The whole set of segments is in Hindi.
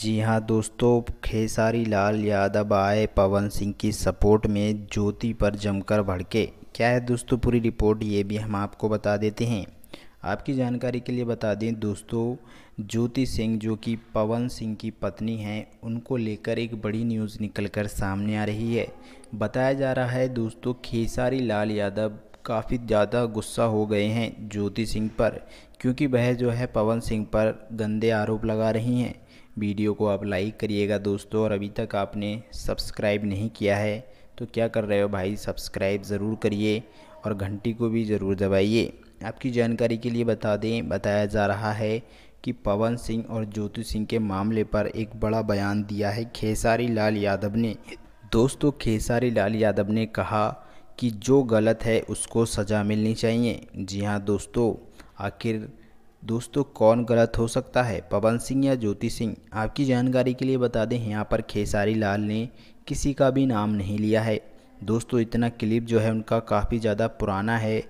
जी हाँ दोस्तों खेसारी लाल यादव आए पवन सिंह की सपोर्ट में ज्योति पर जमकर भड़के क्या है दोस्तों पूरी रिपोर्ट ये भी हम आपको बता देते हैं आपकी जानकारी के लिए बता दें दोस्तों ज्योति सिंह जो कि पवन सिंह की पत्नी हैं उनको लेकर एक बड़ी न्यूज़ निकलकर सामने आ रही है बताया जा रहा है दोस्तों खेसारी लाल यादव काफ़ी ज़्यादा गुस्सा हो गए हैं ज्योति सिंह पर क्योंकि वह जो है पवन सिंह पर गंदे आरोप लगा रही हैं वीडियो को आप लाइक करिएगा दोस्तों और अभी तक आपने सब्सक्राइब नहीं किया है तो क्या कर रहे हो भाई सब्सक्राइब ज़रूर करिए और घंटी को भी ज़रूर दबाइए आपकी जानकारी के लिए बता दें बताया जा रहा है कि पवन सिंह और ज्योति सिंह के मामले पर एक बड़ा बयान दिया है खेसारी लाल यादव ने दोस्तों खेसारी लाल यादव ने कहा कि जो गलत है उसको सज़ा मिलनी चाहिए जी हाँ दोस्तों आखिर दोस्तों कौन गलत हो सकता है पवन सिंह या ज्योति सिंह आपकी जानकारी के लिए बता दें यहाँ पर खेसारी लाल ने किसी का भी नाम नहीं लिया है दोस्तों इतना क्लिप जो है उनका काफ़ी ज़्यादा पुराना है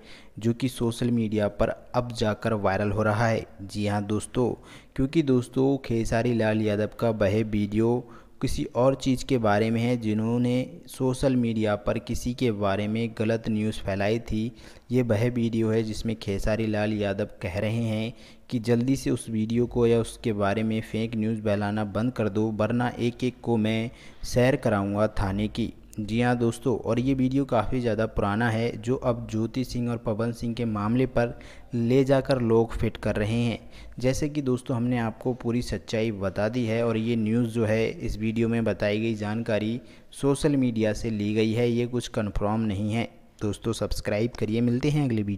जो कि सोशल मीडिया पर अब जाकर वायरल हो रहा है जी हाँ दोस्तों क्योंकि दोस्तों खेसारी लाल यादव का वह वीडियो किसी और चीज़ के बारे में है जिन्होंने सोशल मीडिया पर किसी के बारे में गलत न्यूज़ फैलाई थी ये वह वीडियो है जिसमें खेसारी लाल यादव कह रहे हैं कि जल्दी से उस वीडियो को या उसके बारे में फेक न्यूज़ फैलाना बंद कर दो वरना एक एक को मैं सैर कराऊंगा थाने की जी हाँ दोस्तों और ये वीडियो काफ़ी ज़्यादा पुराना है जो अब ज्योति सिंह और पवन सिंह के मामले पर ले जाकर लोग फिट कर रहे हैं जैसे कि दोस्तों हमने आपको पूरी सच्चाई बता दी है और ये न्यूज़ जो है इस वीडियो में बताई गई जानकारी सोशल मीडिया से ली गई है ये कुछ कन्फर्म नहीं है दोस्तों सब्सक्राइब करिए मिलते हैं अगले वीडियो